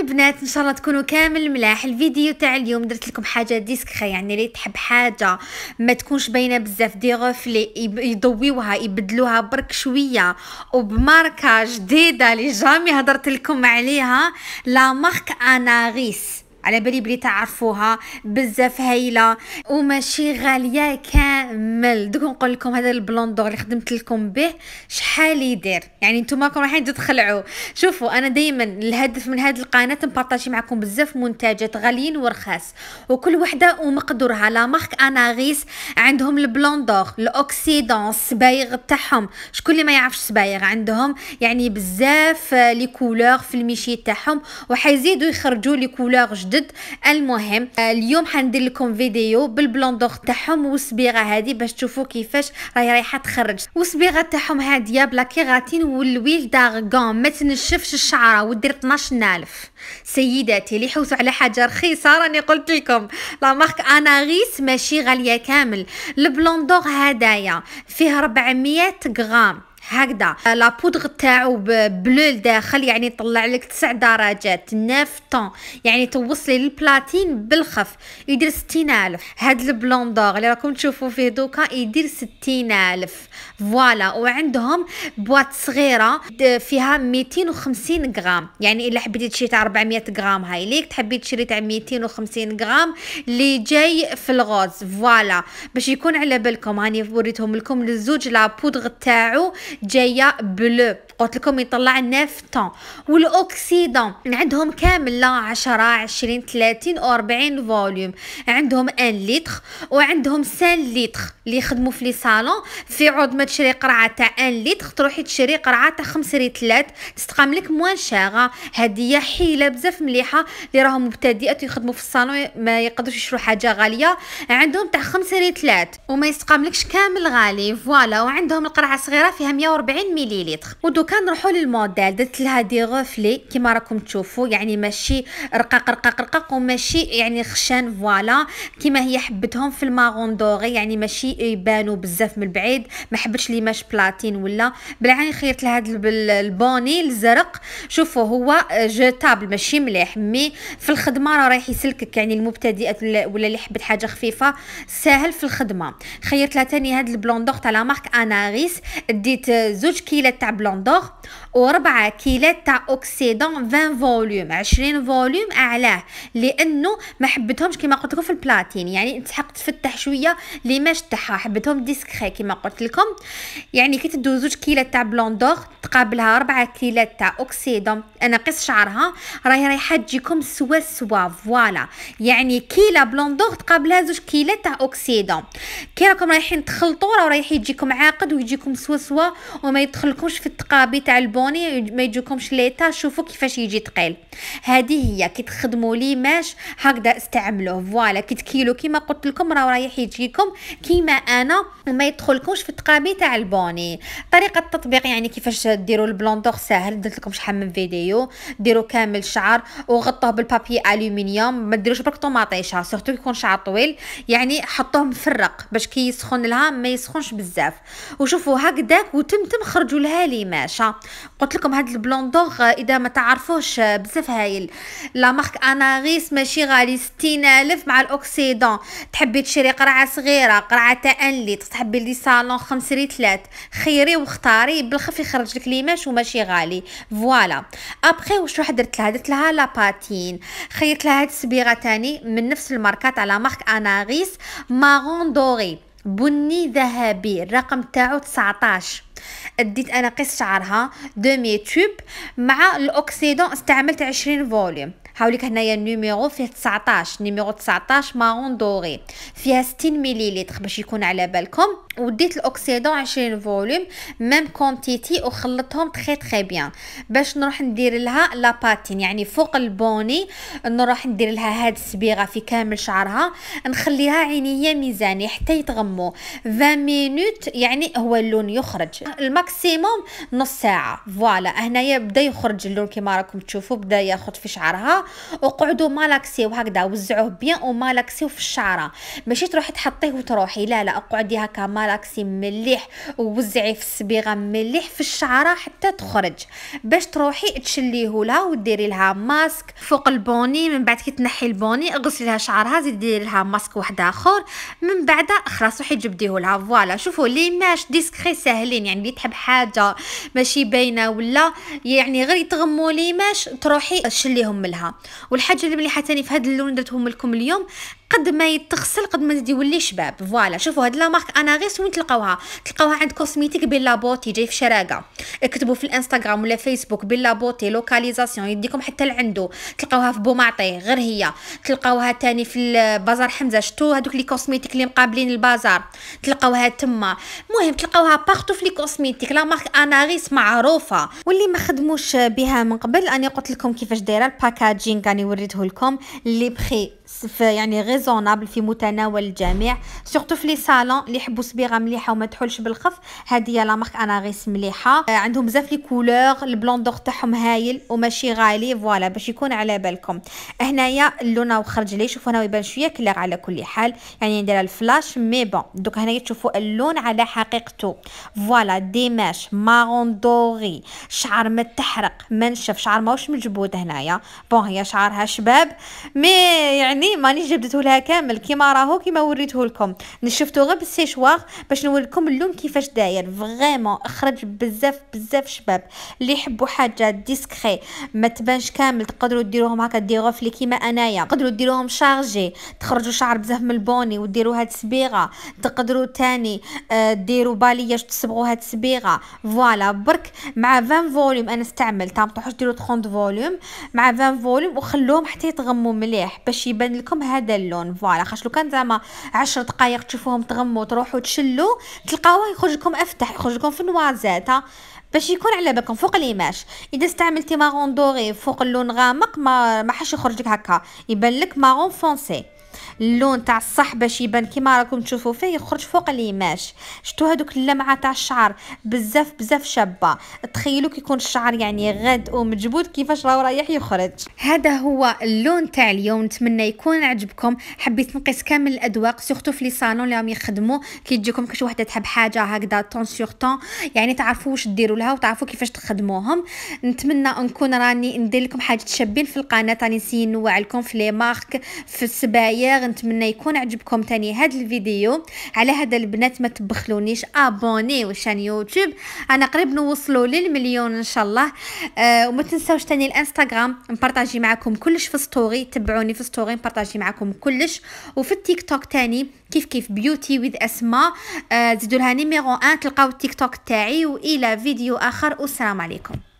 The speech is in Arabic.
البنات ان شاء الله تكونوا كامل ملاح الفيديو تاع اليوم درت لكم حاجه ديسكخ يعني اللي تحب حاجه ما تكونش باينه بزاف دي غوفلي يضويوها يبدلوها برك شويه وبماركه جديده اللي جامي هضرت لكم عليها لا مارك اناريس على بالي بلي تعرفوها بزاف هايله وماشي غاليه كامل دوك نقول لكم هذا البلوندور اللي خدمت لكم به شحال يدير يعني نتوما راكم رايحين تدخلعوا شوفوا انا دائما الهدف من هذه القناه نبارطاجي معكم بزاف منتجات غاليين ورخاص وكل وحده ومقدورها لا مارك اناغيس عندهم البلوندور الاوكسيدون السبايغ تاعهم شكون اللي ما يعرفش سبايغ عندهم يعني بزاف لي كولور في الميشي تاعهم وحيزيدوا يخرجوا لي كولور جدد جدد المهم آه، اليوم حندير لكم فيديو بالبلوندور تاعهم والصبيغه هذه باش تشوفوا كيفاش راهي رايحه تخرج والصبيغه تاعهم هاديه بلا كيغاتين والويل دارغون ما تنشفش الشعره ودير 12000 سيداتي اللي حوسوا على حاجه رخيصه راني قلت لكم لا مارك اناريس ماشي غاليه كامل البلوندور هدايا فيه 400 غرام هكذا لا بودغ تاعو بلو لداخل يعني طلع لك 9 درجات ناف طون يعني توصلي للبلاتين بالخف يدير 60000 هاد البلوندور اللي راكم تشوفوا فيه دوكا يدير 60000 فوالا وعندهم بواط صغيره فيها 250 غرام يعني الا حبيتي تشري تاع 400 غرام هاي ليك تحبي تشري تاع 250 غرام اللي جاي في الغوز فوالا باش يكون على بالكم هاني وريتهم لكم للزوج لا بودغ تاعو C'ya bölüp قلت لكم يطلع لنا في الطون والاوكسيدون عندهم كامل لا 10 20 30 و 40 فوليوم عندهم 1 لتر وعندهم 5 لتر اللي يخدموا في لي صالون في عود ما تشري قرعه تاع 1 لتر تروحي تشري قرعه تاع 5 ريتلات تستقام لك موان شاغه هذه حيله بزاف مليحه اللي راهم مبتدئات يخدموا في الصالون ما يقدروش يشرو حاجه غاليه عندهم تاع 5 ريتلات وما يستقام لكش كامل غالي فوالا وعندهم القرعه صغيره فيها 140 مليلتر ودو كان نروحوا للموديل درت لها دي غوفلي كما راكم تشوفوا يعني ماشي رقاق رقاق رقاق وماشي يعني خشان فوالا كما هي حبتهم في الماغون دوغي يعني ماشي يبانوا بزاف من البعيد ما حبتش لي ماش بلاتين ولا بالعين خيرت لها البوني الزرق شوفوا هو آه، جوتابل ماشي مليح مي في الخدمه راه رايح يسلكك يعني المبتدئات ولا اللي حبت حاجه خفيفه ساهل في الخدمه خيرت لها ثاني هاد البلوندور تاع لا مارك اناريس ديت آه، زوج كيلات تاع بلوندور و 4 كيلات تاع اوكسيدون 20 فوليوم 20 فوليوم اعلاه لانه ما حبتهمش كيما قلت لكم في البلاتين يعني تحق تفتح شويه ماش تاعها حبتهم ديسكري كيما قلت لكم يعني كي تدوز زوج كيلات تاع بلوندور تقابلها 4 كيلات تاع اوكسيدون انا قص شعرها راهي رايحه تجيكم سوا سوا فوالا يعني كيلا بلوندور تقابلها زوج كيلات تاع اوكسيدون كي راكم رايحين تخلطوا راه رايح يجيكم عاقد ويجيكم سوا سوا وما يدخلكمش في التقابل الصابي تاع البوني ما يجيكمش ليتا شوفوا كيفاش يجي تقيل هذه هي كي تخدموا لي ماش هكذا استعملوه فوالا كي تكيلو كيما قلت لكم راه رايح يجيكم كيما انا وما يدخلكمش في الثقابي تاع البوني طريقه التطبيق يعني كيفاش ديروا البلوندور ساهل درت لكم شحال من فيديو ديروا كامل الشعر وغطوه بالبابي الومنيوم ما ديروش برك طوماطيشه سورتو يكون شعر طويل يعني حطوه مفرق باش كي يسخن لها ما يسخنش بزاف وشوفوا هكذاك وتمتم خرجوا لها ليماش برشا قلت لكم هذا البلوندوغ آه، اذا ما تعرفوش آه، بزاف هايل لا مارك اناغيس ماشي غالي 60000 مع الاوكسيدون تحبي تشري قرعه صغيره قرعه تاع ان لتر تحبي لي صالون 5 ريتلات خيري واختاري بالخف يخرج لك ليماش وماشي غالي فوالا ابخي واش روح درت لها درت لها لاباتين خيرت لها هاد السبيغه تاني من نفس تاع لا مارك اناغيس مارون دوري بني ذهبي الرقم تاعو 19 اديت انا قص شعرها دومي توب مع الاوكسيدون استعملت 20 فوليوم هاوليك هنايا النيميرو فيه 19 نيميرو 19 مارون دوري فيها 60 مليلتر باش يكون على بالكم وديت الاوكسيدون 20 فوليوم ميم كونتيتي وخلطتهم تخي تخي بيان باش نروح ندير لها لاباتين يعني فوق البوني نروح ندير لها هاد السبيغه في كامل شعرها نخليها عينيه ميزاني حتى يتغمو 20 مينوت يعني هو اللون يخرج الماكسيموم نص ساعه فوالا هنايا بدا يخرج اللون كما راكم تشوفوا بدا ياخذ في شعرها وقعدوا مالاكسيو هكذا وزعوه بيان ومالاكسيو في الشعره ماشي تروحي تحطيه وتروحي لا لا اقعدي هكا الكراكسي مليح ووزعي في الصبيغه مليح في الشعره حتى تخرج باش تروحي تشليه لها وديري لها ماسك فوق البوني من بعد كي تنحي البوني غسلي لها شعرها زيد ديري لها ماسك واحد اخر من بعد خلاص روحي جبديه لها فوالا شوفوا ماش ديسكري ساهلين يعني اللي تحب حاجه ماشي باينه ولا يعني غير يتغموا ماش تروحي تشليهم لها والحاجه اللي مليحه ثاني في هذا اللون درتهم لكم اليوم قد ما يتغسل قد ما يولي شباب فوالا شوفوا هاد لا مارك انا غير الناس وين تلقاوها تلقاوها عند كوسميتيك بيلا بوتي جاي في شراقه اكتبوا في الانستغرام ولا فيسبوك بيلا بوتي لوكاليزاسيون يديكم حتى لعندو تلقاوها في بوماطي غير هي تلقاوها تاني في بازار حمزه شتو هذوك لي كوسميتيك اللي مقابلين البازار تلقاوها تما المهم تلقاوها بارتو في لي كوسميتيك لا مارك اناريس معروفه واللي ما خدموش بها من قبل اني قلت لكم كيفاش دايره الباكاجينغ راني وريته لكم لي بخي يعني ريزونابل في متناول الجميع سورتو في لي صالون اللي يحبوا صبيغه مليحه وما تحلش بالخف هذه لا مارك اناغيس مليحه آه، عندهم بزاف لي كولور البلوندور تاعهم هايل وماشي غالي فوالا باش يكون على بالكم هنايا اللون وخرج خرج لي شوفوا هنا يبان شويه كلير على كل حال يعني ندير الفلاش مي بون دوك هنايا تشوفوا اللون على حقيقته فوالا ديماش مارون دوري شعر متحرق منشف شعر ماهوش مجبود هنايا بون هي شعرها شباب مي يعني ماني جبدته لها كامل كيما راهو كيما وريته لكم نشفته غير بالسيشوار باش نوريكم اللون كيفاش داير فريمون اخرج بزاف بزاف شباب اللي يحبوا حاجه ديسكري ما تبانش كامل تقدروا ديروهم هكا ديغوفلي كيما انايا تقدروا ديروهم شارجي تخرجوا شعر بزاف من البوني وديروا هاد الصبيغه تقدروا تاني آه، ديروا بالياج تصبغوا هاد الصبيغه فوالا برك مع 20 فوليوم انا استعمل تاع تروحوش ديروا 30 فوليوم مع 20 فوليوم وخلوهم حتى يتغموا مليح باش يبان لكم هذا اللون فوالا خاطر لو كان زعما 10 دقائق تشوفوهم تغموا تروحوا تشل تحلو تلقاوه يخرج لكم افتح يخرج لكم في النوازات باش يكون على بالكم فوق ليماش اذا استعملتي مارون دوري فوق اللون غامق ما ما حش يخرج لك هكا يبان لك مارون فونسي اللون تاع الصح باش يبان كيما راكم تشوفوا فيه يخرج فوق ليماش شفتوا هذوك اللمعه تاع الشعر بزاف بزاف شابه تخيلوا كيكون الشعر يعني غاد ومجبود كيفاش راه رايح يخرج هذا هو اللون تاع اليوم نتمنى يكون عجبكم حبيت نقيس كامل الاذواق سورتو في لي صالون اللي راهم يخدموا كي تجيكم كاش وحده تحب حاجه هكذا طون سور طون يعني تعرفوا واش ديروا لها وتعرفوا كيفاش تخدموهم نتمنى نكون راني ندير لكم حاجه تشابين في القناه راني نسين نوع لكم في لي مارك في السبايغ نتمنى يكون عجبكم تاني هذا الفيديو على هذا البنات ما تبخلونيش ابوني وشان يوتيوب انا قريب نوصلوا للمليون ان شاء الله أه وما تنساوش تاني الانستغرام نبارطاجي معكم كلش في ستوري تبعوني في ستوري نبارطاجي معكم كلش وفي التيك توك تاني كيف كيف بيوتي ويز اسماء أه زيدوا لها نيميرو 1 تلقاو التيك توك تاعي والى فيديو اخر والسلام عليكم